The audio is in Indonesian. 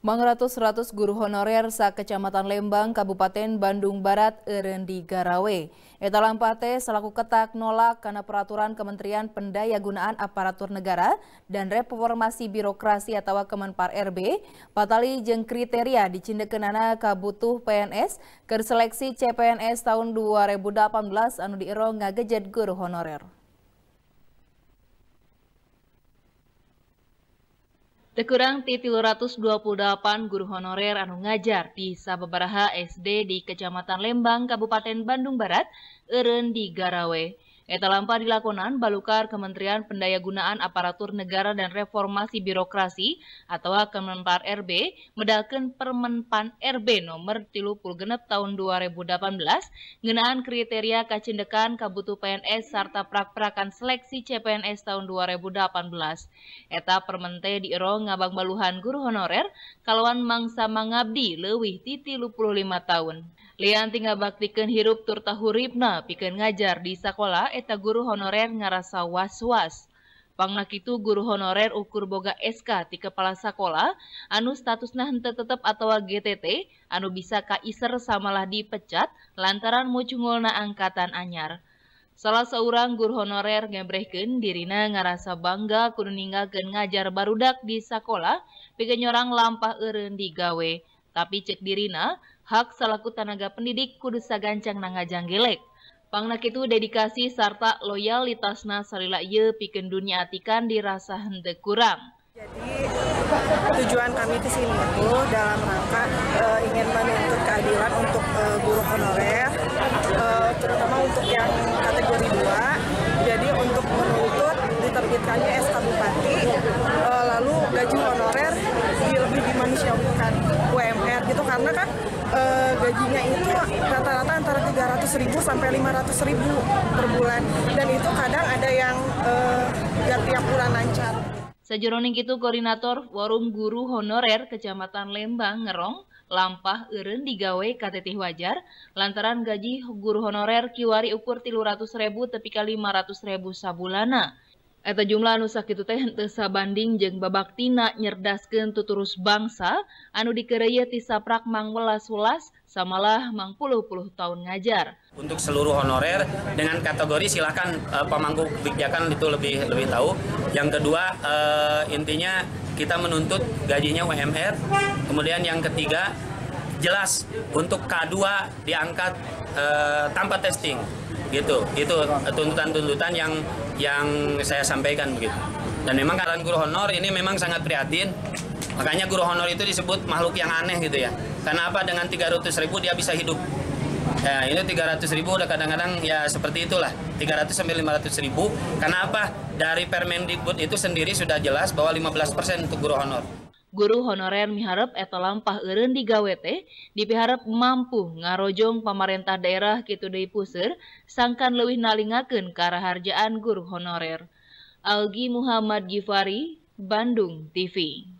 Mangratus-ratus guru honorer sa Kecamatan Lembang, Kabupaten Bandung Barat, Erendi Garawe. Eta Lampate selaku ketak nolak karena peraturan Kementerian Pendayagunaan Aparatur Negara dan Reformasi Birokrasi atau Kemenpar RB, patali jeng kriteria dicindekenana kabutuh PNS ke seleksi CPNS tahun 2018 anu diero ngagejet guru honorer. Tekurang t 328 guru honorer anu ngajar di sababaraha SD di Kecamatan Lembang, Kabupaten Bandung Barat, eren di Garawe. Eta lampa dilakonan balukar Kementerian Pendayagunaan Aparatur Negara dan Reformasi Birokrasi atau Kemenpar RB medalkan Permenpan RB nomor 36 tahun 2018 ngenaan kriteria kacindekan kabutu PNS serta prak-prakan seleksi CPNS tahun 2018. Eta Permente diero ngabang baluhan guru honorer kalauan mangsa mangabdi lewih titi 25 tahun. ting bakktiken hirup turtahuribna piken ngajar di sekolah eta guru honorer ngarasa waswas pangnak itu guru honorer ukur boga esK di kepala sekolah anu status nante tetap atgtt anu bisa kaiser samalah dipecat lantaran mucungol na angkatan anyar salah seorang guru honorer ngebreken dirina ngarasa bangga kunninga ge ngajar barudak di sa sekolah pigenyorang lampmpa en digawe Tapi cek diri dirina, hak selaku tenaga pendidik kudu sagancang nangajang gelek. Pangnak itu dedikasi serta loyalitasna sarila ye piken dunia atikan dirasa hendek kurang. Jadi tujuan kami ke sini itu dalam rangka uh, ingin menuntut keadilan untuk uh, guru honorer, uh, rata-rata antara 300 ribu sampai 500 ribu per bulan dan itu kadang ada yang eh, tiap bulan lancar. Sejeroning itu koordinator Forum Guru Honorer Kecamatan Lembang Ngerong lampah eren digawe KTT wajar lantaran gaji guru honorer kiwari ukur tilu ratus ribu tapi kali ratus ribu sabulana. Eta jumlah anu sakitu teh henteu banding jeng babak tina nyerdaskan tuturus bangsa anu dikereye tisaprak mangwelas welas samalah mang puluh-puluh tahun ngajar. Untuk seluruh honorer dengan kategori silahkan uh, eh, pemangku kebijakan itu lebih lebih tahu. Yang kedua uh, intinya kita menuntut gajinya UMR. Kemudian yang ketiga jelas untuk K2 diangkat uh, tanpa testing gitu itu tuntutan-tuntutan yang yang saya sampaikan begitu dan memang karena guru honor ini memang sangat prihatin makanya guru honor itu disebut makhluk yang aneh gitu ya karena apa? Dengan 300 ribu dia bisa hidup. Ya, ini 300 ribu udah kadang-kadang ya seperti itulah 300 sampai 500 ribu karena apa dari Permendikbud itu sendiri sudah jelas bahwa 15% untuk guru honor Guru honorer Miharap atau lampah eren di GWT dipiharap mampu ngarojong pemerintah daerah kitu di pusir sangkan lebih ke nalingakeun harjaan guru honorer Algi Muhammad Gifari Bandung TV